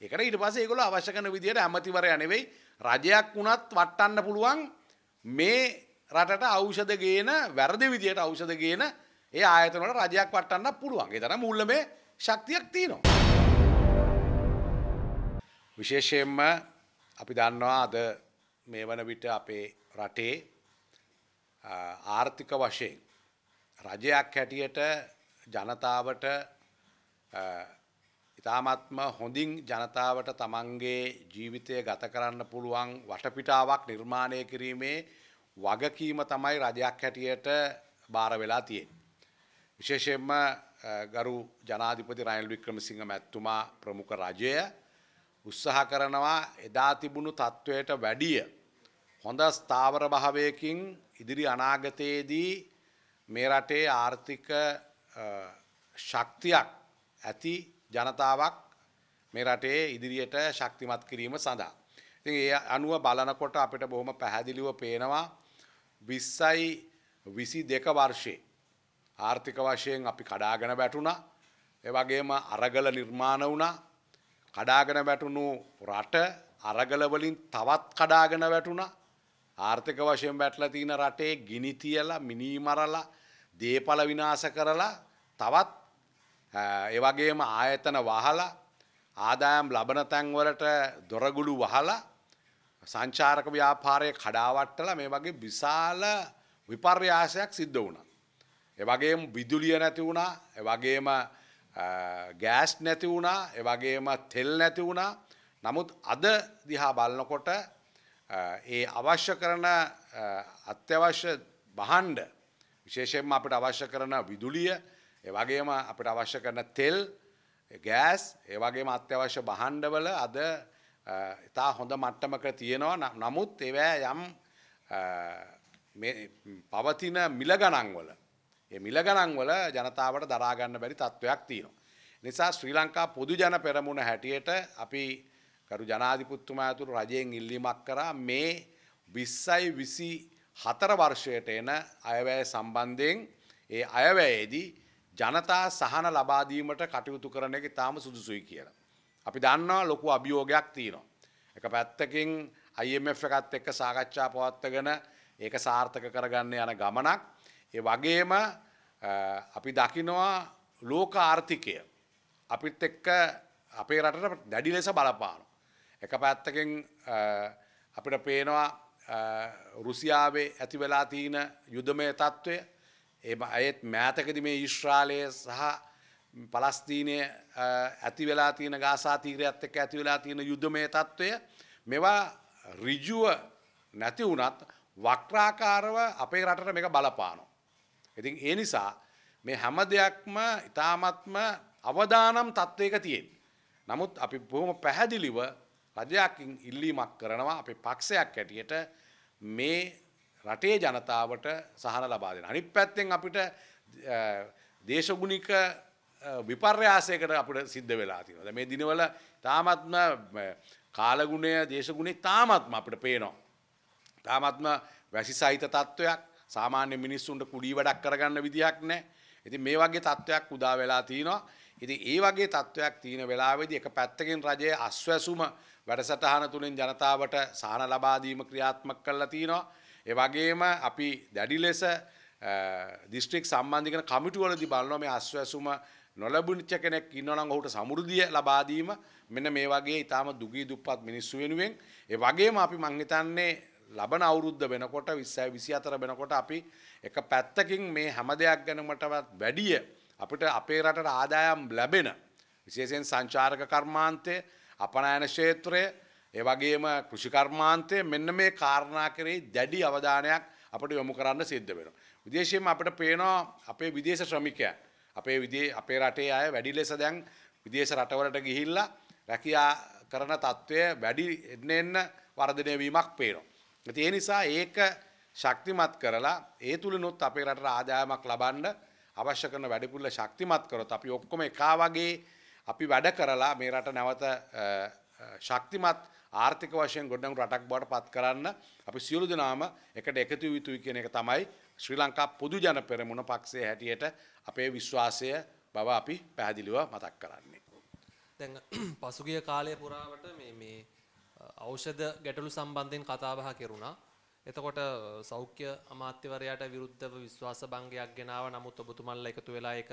ඒකට ඊට පස්සේ ඒගොල්ලෝ අවශ්‍ය කරන විදිහට ඇමතිවරයා නෙවෙයි රජයක් වුණත් වටන්න පුළුවන් මේ රටට ඖෂධ ගේන වැරදි විදිහට ඖෂධ ගේන ඒ ආයතන වල රජයක් වටන්න පුළුවන්. ඒ තරම් මූල්‍යමය ශක්තියක් තියෙනවා. විශේෂයෙන්ම අපි දන්නවා අද මේ වන විට අපේ රටේ ආර්ථික වශයෙන් රජයක් හැටියට ජනතාවට ඉතාමත්ම හොඳින් ජනතාවට තමන්ගේ ජීවිතය ගත කරන්න පුළුවන් වටපිටාවක් නිර්මාණය කිරීමේ වගකීම තමයි රජයක් හැටියට බාර වෙලා තියෙන්. විශේෂයෙන්ම ගරු ජනාධිපති රයිල් වික්‍රමසිංහ මැත්තුමා ප්‍රමුඛ රජය උත්සාහ කරනවා එදා තිබුණු තත්ත්වයට වැඩිය හොඳ ස්ථාවර භාවයකින් ඉදිරි අනාගතයේදී මේ රටේ ආර්ථික ශක්තියක් ඇති ජනතාවක් මේ රටේ ඉදිරියට ශක්තිමත් කිරීම සඳහා. ඉතින් ඒ අනුව බලනකොට අපිට බොහොම පැහැදිලිව පේනවා 20යි 22 වර්ෂයේ ආර්ථික වශයෙන් අපි කඩාගෙන වැටුණා. ඒ වගේම අරගල නිර්මාණ වුණා. කඩාගෙන වැටුණු රට අරගල වලින් තවත් කඩාගෙන වැටුණා. ආර්ථික වශයෙන් වැටලා තියෙන රටේ ගිනි තියලා මිනි මරලා දේපල විනාශ කරලා තවත් ඒවගේම ආයතන වහලා ආදායම් ලබන තැන්වලට දොරගුඩු වහලා සංචාරක ව්‍යාපාරය කඩාවට්ටල මේ වගේ විශාල විපර්යාසයක් සිද්ධ වුණා. එවගේම විදුලිය නැති වුණා එවගේම ගෑස් නැති වුණා එවගේම තෙල් නැති වුණා නමුත් අද දිහා බලනකොට ඒ අවශ්‍ය කරන අත්‍යවශ්‍ය බහන්්ඩ විශේෂයෙන්ම අපිට අවශ්‍ය කරන විදුලිය ඒවගේම අපිට අවශ්‍ය කරන තෙල් ගෑස් ඒවගේම අත්‍යවශ්‍ය බහන්්ඩවල අද ඉතා හොඳ මට්ටමක තියෙනවා නමුත් ඒවෑ යම් පවතින මිල ගණන්වල ඒ මිල ගණන්වල ජනතාවට දරාගන්න බැරි තත්ත්වයක් තියෙනවා. නිසා ශ්‍රී ලංකා පොදු ජන පෙරමුණ හැටියට අපි කරු ජනාධිපුත්තුමා ඇතුළු රජයෙන් ඉල්ලීමක් කරා මේ විස්සයි විසි හතර වර්ෂයට එන අයවැය සම්බන්ධයෙන් ඒ අයවැයේදී ජනතා සහන ලබාදීමට කටයුතු කරන එක තාම සුදුසුයි කියලා. අපි දන්නවා ලොකු අභියෝගයක් තියෙනවා. එක පැත්තකින් IMF එකත් එක්ක සාකච්ඡා පවත්වගෙන ඒක සාර්ථක කරගන්න යන ගමනක්. ඒ වගේම අපි දකිනවා ලෝක ආර්ථිකය අපිත් එක්ක අපේ රටට දැඩි ලෙස බලපාන. එක පැත්තකින් අපිට පේනවා රුසියාවේ ඇති වෙලා තියෙන යුදමය තත්ත්වය එම අයත් මෑතකද මේ ඉශ්‍රාලය සහ පලස්දීනය ඇති වෙලා තියෙන ගාසා තීරයත් එක්ක ඇති වෙලා තියෙන යුද්ධමය තත්ත්වය මෙවා රිජුව නැති වුනත් වක්‍රාකාරව අපේ රටට මේක බලපානෝ. ඉතින් ඒ නිසා මේ හැම දෙයක්ම ඉතාමත්ම අවදානම් තත්ත්වයක තියෙන්. නමුත් අපි බොහොම පැහැදිලිව රජයකින් ඉල්ලීමක් කරනවා අපේ පක්ෂයක් ඇටියට මේ රටේ ජනතාවට සහන ලබා දෙන. අනිත් පැත්තෙන් අපිට දේශගුණික විපර්යාසයකට අපිට සිද්ධ වෙලා තියෙනවා. දැන් මේ දිනවල තාමත්ම කාලගුණය දේශගුණේ තාමත්ම අපිට පේනවා. තාමත්ම වැසි සහිත තත්ත්වයක් සාමාන්‍ය මිනිස්සුන්ට කුඩි වැඩක් කරගන්න විදිහක් නැහැ. ඉතින් මේ වගේ තත්ත්වයක් උදා වෙලා තිනවා. ඉතින් ඒ වගේ තත්ත්වයක් තියෙන වෙලාවේදී එක පැත්තකින් රජයේ අස්වැසුම වැඩසටහන තුලින් ජනතාවට සහන ලබා දීම ක්‍රියාත්මක කරලා තිනවා. ඒ වගේම අපි දැඩි ලෙස දිස්ත්‍රික් සම්බන්ධිකන කමිටුවලදී බලනවා මේ අස්වැසුම නොලැබුණච්ච කෙනෙක් ඉන්නවා නම් ඔහුට සමෘද්ධිය ලබා දීම මෙන්න මේ වගේ ඊටාම දුගී දුප්පත් මිනිස්සු වෙනුවෙන් ඒ වගේම අපි මං හිතන්නේ ලබන අවුරුද්ද වෙනකොට 20 24 වෙනකොට අපි එක පැත්තකින් මේ හැම දෙයක් ගැනමටවත් වැඩිය අපිට අපේ රටට ආදායම් ලැබෙන විශේෂයෙන් සංචාරක කර්මාන්තය අපනයන ක්ෂේත්‍රය ඒ වගේම කෘෂිකර්මාන්තය මෙන්න මේ කාරණා කරේ දැඩි අවධානයක් අපට යොමු කරන්න සිද්ධ වෙනවා. විදේශයෙන්ම අපිට පේනවා අපේ විදේශ ශ්‍රමිකයන් අපේ විදේ අපේ රටේ අය වැඩි ලෙස දැන් විදේශ රටවලට ගිහිල්ලා රැකියා කරන తත්වය වැඩි එන්න එන්න වර්ධනය වීමක් පේනවා. ඉතින් ඒ නිසා ඒක ශක්තිමත් කරලා ඒ තුලිනුත් අපේ රටට ආදායමක් ලබන්න අවශ්‍ය කරන වැඩිපුරල ශක්තිමත් කරොත් අපි ඔක්කොම එකා වගේ අපි වැඩ කරලා මේ රට නැවත ශක්තිමත් ආර්ථික වශයෙන් ගොඩනගු රටක් බවට පත් කරන්න අපි සියලු දෙනාම එකට එකතු විය යුතුයි කියන එක තමයි ශ්‍රී ලංකා පොදු ජන පෙරමුණ පක්ෂයේ හැටියට අපේ විශ්වාසය බව අපි පැහැදිලිව මතක් කරන්නේ. දැන් පසුගිය කාලය පුරාවට මේ මේ ඖෂධ ගැටලු සම්බන්ධයෙන් කතා බහ කෙරුණා. එතකොට සෞඛ්‍ය අමාත්‍යවරයාට විරුද්ධව විශ්වාස භංගයක් ගෙනාව නමුත් ඔබතුමන්ලා එකතු වෙලා ඒක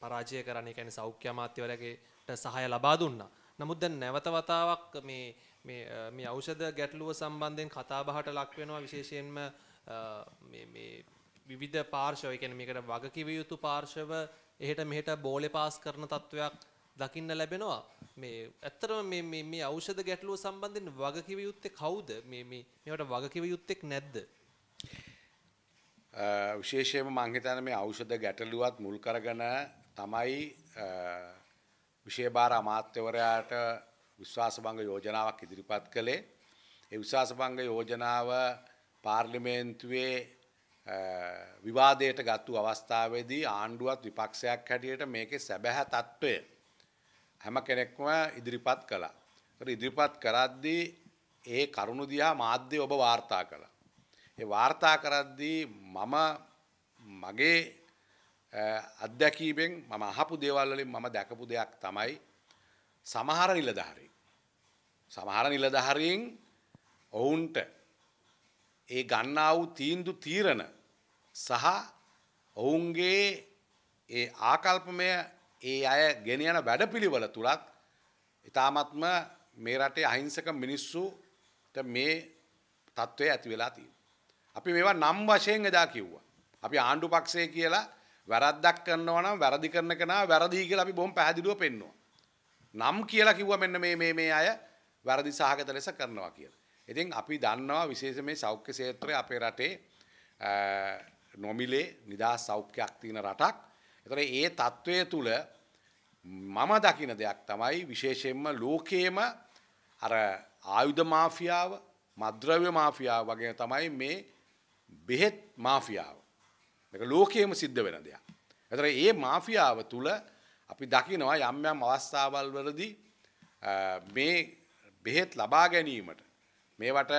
පරාජය කරන්න ඒ කියන්නේ සෞඛ්‍ය අමාත්‍යවරයාට සහාය ලබා දුන්නා. නමුත් දැන් නැවත වතාවක් මේ මේ මේ ඖෂධ ගැටලුව සම්බන්ධයෙන් කතා බහට ලක් වෙනවා විශේෂයෙන්ම මේ මේ විවිධ පාර්ශව, ඒ කියන්නේ මේකට වගකිව යුතු පාර්ශව එහෙට මෙහෙට බෝලේ පාස් කරන තත්වයක් දකින්න ලැබෙනවා. මේ ඇත්තටම මේ මේ මේ ඖෂධ ගැටලුව සම්බන්ධයෙන් වගකිව යුත්තේ කවුද? මේ මේ මේවට වගකිව යුත්තේක් නැද්ද? විශේෂයෙන්ම මම හිතන්නේ මේ ඖෂධ ගැටලුවත් මුල් කරගෙන තමයි විශේභාර අමාත්‍යවරයාට විශ්වාසභංග යෝජනාවක් ඉදිරිපත් කළේ. ඒ විශ්වාසභංග යෝජනාව පාර්ලිමේන්තුවේ විවාදයට ගත්තු අවස්ථාවේදී ආණ්ඩුවත් විපක්ෂයක් හැටියට මේකේ සැබැහැ තත්ත්වය හැම කෙනෙක්ම ඉදිරිපත් කළා. ඒතර ඉදිරිපත් කරද්දී ඒ කරුණු දිහා මාධ්‍ය ඔබ වාර්තා කළා. ඒ වාර්තා කරද්දී මම මගේ අත්දැකීමෙන් මම අහපු දේවල් වලින් මම දැකපු දෙයක් තමයි සමහර නිලධාරීන් සමහර නිලධාරීන් ඔවුන්ට ඒ ගන්නා වූ තීන්දු තීරණ සහ ඔවුන්ගේ ඒ ආකල්පමය ඒ අය ගෙන යන වැඩපිළිවෙල තුලත් ඊ타මත්ම මේ රටේ අහිංසක මිනිස්සුට මේ తත්වයේ ඇති වෙලා තියෙනවා. අපි මේවා නම් වශයෙන් එදා කිව්වා. අපි ආණ්ඩු පක්ෂය කියලා වැරද්දක් කරනවා නම් වැරදි කරන කෙනා වැරදි කියලා අපි බොහොම පැහැදිලිව පෙන්වනවා. නම් කියලා කිව්වා මෙන්න මේ මේ මේ අය වැරදි සහගත ලෙස කරනවා කියලා. ඉතින් අපි දන්නවා විශේෂ මේ සෞඛ්‍ය ක්ෂේත්‍රයේ අපේ රටේ නොමිලේ නිදහස් සෞඛ්‍යයක් තියෙන රටක්. ඒතර ඒ తත්වයේ තුල මම දකින දෙයක් තමයි විශේෂයෙන්ම ලෝකයේම අර ආයුධ මාෆියාව, මද්‍රව්‍ය මාෆියාව වගේ තමයි මේ බෙහෙත් මාෆියාව. ඒක ලෝකයේම සිද්ධ වෙන දෙයක්. ඒතර මේ මාෆියාව තුල අපි දකිනවා යම් යම් අවස්ථාවල් වලදී මේ බෙහෙත් ලබා ගැනීමට මේවට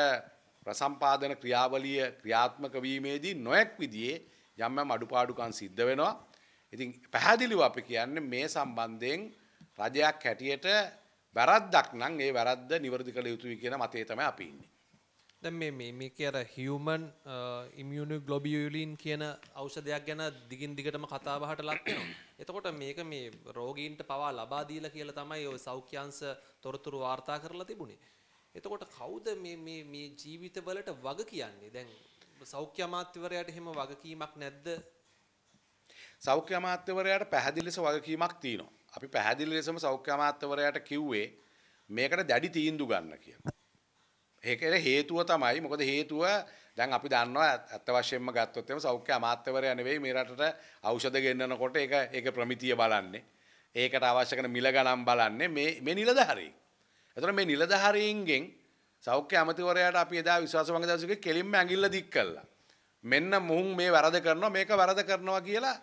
ප්‍රසම්පාදන ක්‍රියාවලිය ක්‍රියාත්මක වීමේදී නොයෙක් විදිහේ යම් යම් අඩුපාඩුකම් සිද්ධ වෙනවා. ඉතින් පැහැදිලිව අපි කියන්නේ මේ සම්බන්ධයෙන් රජයක් හැටියට වැරද්දක් නම් ඒ වැරද්ද නිවැරදි කළ යුතුයි කියන මතය තමයි අපි ඉන්නේ. දැ මේ මේක අර හියමන් ඉමියුණු ග්ලොබියලින් කියන අවෂදයක් ගැන දිගින් දිගටම කතාබහට ලක්වෙනවා. එතකොට මේක මේ රෝගීන්ට පවා ලබාදීල කියල තමයි ඔය සෞඛ්‍යන්ස තොරතුරු වාර්තා කරලා තිබුණේ. එතකොට කෞද මේ ජීවිතවලට වග කියන්නේ දැන් සෞඛ්‍ය අමාත්‍යවරයට හෙම වගකීමක් නැද්ද සෞඛ්‍ය අමාත්‍යවරයට පැහැදිලිස වගකීමක් තියනවා. අපි පැහැදිලි ලෙසම සෞඛ්‍ය අමාත්‍යවරයට කිව්වේ මේකට දැඩි තීන්දු ගන්න කියලා. ඒකට හේතුව තමයි මොකද හේතුව දැන් අපි දන්නවා ඇත්ත වශයෙන්ම ගත්තොත් එම සෞඛ්‍ය අමාත්‍යවරයා නෙවෙයි මේ රටට ඖෂධ ගෙන්නනකොට ඒක ඒක ප්‍රමිතිය බලන්නේ. ඒකට අවශ්‍ය කරන මිල ගණන් බලන්නේ මේ මේ නිලධාරීන්. එතකොට මේ නිලධාරීන්ගෙන් සෞඛ්‍ය අමාත්‍යවරයාට අපි එදා විශ්වාස වංග දවසේක කෙලින්ම ඇඟිල්ල දික් කළා. මෙන්න මුහුන් මේ වරද කරනවා මේක වරද කරනවා කියලා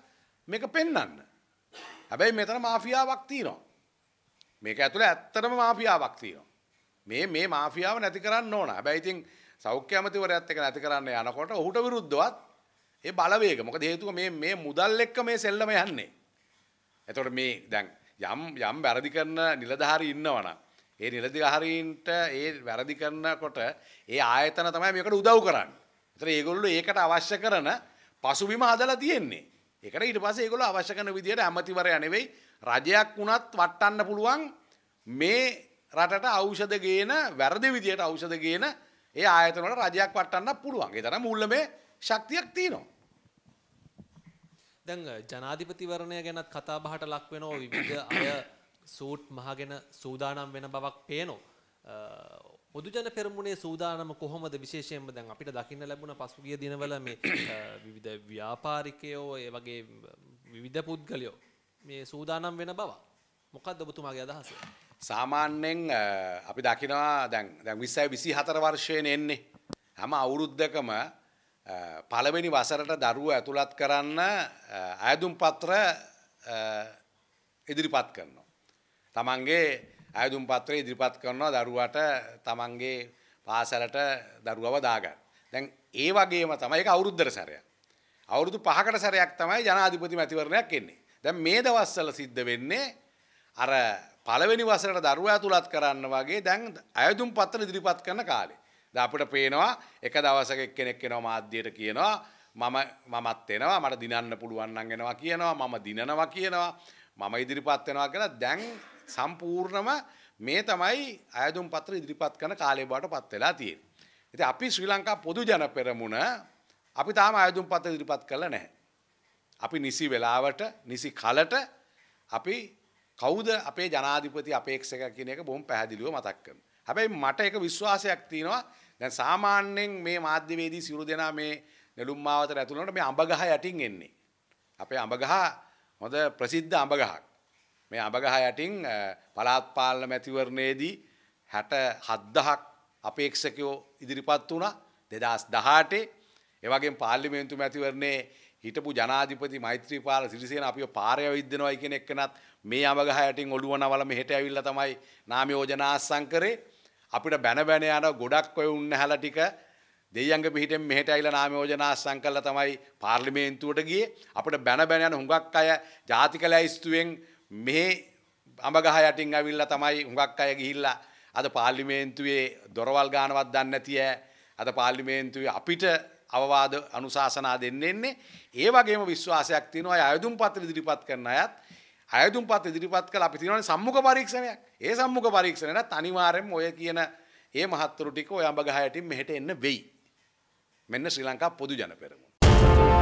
මේක පෙන්වන්න. හැබැයි මෙතන මාෆියාවක් තියෙනවා. මේක ඇතුළේ ඇත්තටම මාෆියාවක් තියෙනවා. මේ මේ මාෆියාව නැති කරන්න ඕන. හැබැයි ඉතින් සෞඛ්‍ය අමාත්‍යවරයාත් එක්ක නැති කරන්න යනකොට ඔහුට විරුද්ධවත් ඒ බලවේග. මොකද හේතුව මේ මේ මුදල් එක්ක මේ සෙල්ලම යන්නේ. එතකොට මේ දැන් යම් යම් වැරදි කරන නිලධාරී ඉන්නවනම් ඒ නිලධාරීන්ට ඒ වැරදි කරනකොට ඒ ආයතන තමයි මේකට උදව් කරන්නේ. ඒතර ඒගොල්ලෝ ඒකට අවශ්‍ය කරන පසුබිම හදලා තියෙන්නේ. ඒකට ඊට පස්සේ ඒගොල්ලෝ අවශ්‍ය කරන විදිහට ඇමතිවරයා නෙවෙයි රජයක් වුණත් වටන්න පුළුවන් මේ රටට ඖෂධ ගේන වැරදි විදියට ඖෂධ ගේන ඒ ආයතන වල රජයක් වටන්න පුළුවන්. ඒ තරම් මූල්‍යමය ශක්තියක් තියෙනවා. දැන් ජනාධිපතිවරණය ගැනත් කතා බහට ලක් වෙනවා විවිධ අය සූට් මහගෙන සූදානම් වෙන බවක් පේනවා. පොදුජන පෙරමුණේ සූදානම කොහොමද විශේෂයෙන්ම දැන් අපිට දකින්න ලැබුණ පසුගිය දිනවල මේ විවිධ ව්‍යාපාරිකයෝ ඒ වගේ විවිධ පුද්ගලයෝ මේ සූදානම් වෙන බව මොකක්ද ඔබතුමාගේ අදහස? සාමාන්‍යෙන් අපි දකිනවා දැන් විස්සයි විසි හතර වර්ෂයෙන් එන්නේ. හැම අවුරුද්ධකම පළවෙනි වසරට දරුව ඇතුළත් කරන්න ඇදුම් පත්‍ර ඉදිරිපත් කරනවා. තමන්ගේ ඇදුම් පත්‍රය ඉදිරිපත් කරනවා දරුවට තමන්ගේ පාසලට දරුවව දාගන්න. දැන් ඒ වගේම තමයි ඒක අවුරුද්දර සැරයක්. අවුරුදු පහකට සැරයක් තමයි ජනාධිපති මැතිවරණයක් එන්නේ. දැන් මේ දවස්වල සිද්ධ වෙන්නේ අර පළවෙනි වසරට දරුවා තුලත් කරන්න වගේ දැන් අයදුම් පත්‍ර ඉදිරිපත් කරන කාලේ. දැන් අපිට පේනවා එක දවසක එක්කෙනෙක් එනවා මාධ්‍යයට කියනවා මම මමත් එනවා මට දිනන්න පුළුවන් නම් එනවා කියනවා මම දිනනවා කියනවා මම ඉදිරිපත් වෙනවා කියලා දැන් සම්පූර්ණම මේ තමයි අයදුම් පත්‍ර ඉදිරිපත් කරන කාලේ බාටපත් වෙලා තියෙන්නේ. ඉතින් අපි ශ්‍රී ලංකා පොදු ජන පෙරමුණ අපි තාම අයදුම් පත්‍ර ඉදිරිපත් කළා නැහැ. අපි නිසි වෙලාවට නිසි කලට අපි කවුද අපේ ජනාධිපති අපේක්ෂක කියන එක බොහොම පැහැදිලිව මතක් කරනවා. හැබැයි මට එක විශ්වාසයක් තියෙනවා දැන් සාමාන්‍යයෙන් මේ මාධ්‍යවේදී සිවුරු දෙනා මේ නෙළුම් මාවතට ඇතුළු වුණාට මේ අඹගහ යටින් එන්නේ. අපේ අඹගහ හොඳ ප්‍රසිද්ධ අඹගහක්. මේ අඹගහ යටින් පළාත් පාලන මැතිවරණයේදී 67000ක් අපේක්ෂකයෝ ඉදිරිපත් වුණා 2018 ඒ වගේම පාර්ලිමේන්තු මැතිවරණයේ හිටපු ජනාධිපති මෛත්‍රීපාල සිරිසේන අපිව පාරය විද්දනවයි කියන එක්කනත් මේ අමගහ යටින් ඔළුව නවල මෙහෙට ඇවිල්ලා තමයි නාම යෝජනා අස්සම් කරේ අපිට බැන බැන යන ගොඩක් ඔය උන්නැහැලා ටික දෙයංග පිහිටෙන් මෙහෙට ඇවිල්ලා නාම යෝජනා අස්සම් කරලා තමයි පාර්ලිමේන්තුවට ගියේ අපිට බැන බැන යන හුඟක් අය ජාතික ලැයිස්තුවෙන් මේ අමගහ යටින් ඇවිල්ලා තමයි හුඟක් අය ගිහිල්ලා අද පාර්ලිමේන්තුවේ දොරවල් ගානවත් දන්නේ නැතිය අද පාර්ලිමේන්තුවේ අපිට අවවාද අනුශාසනා දෙන්න එන්නේ. ඒ වගේම විශ්වාසයක් තියෙනවා අයදුම් පත්‍ර ඉදිරිපත් කරන අයත් අයදුම් පත් ඉදිරිපත් කළ අපි තියෙනවානේ සම්මුඛ පරීක්ෂණයක්. ඒ සම්මුඛ පරීක්ෂණයත් අනිවාර්යයෙන්ම ඔය කියන ඒ මහත්තුරු ටික ඔය අඹ ගහ යටින් මෙහෙට එන්න වෙයි. මෙන්න ශ්‍රී ලංකා පොදු ජන පෙරමුණ.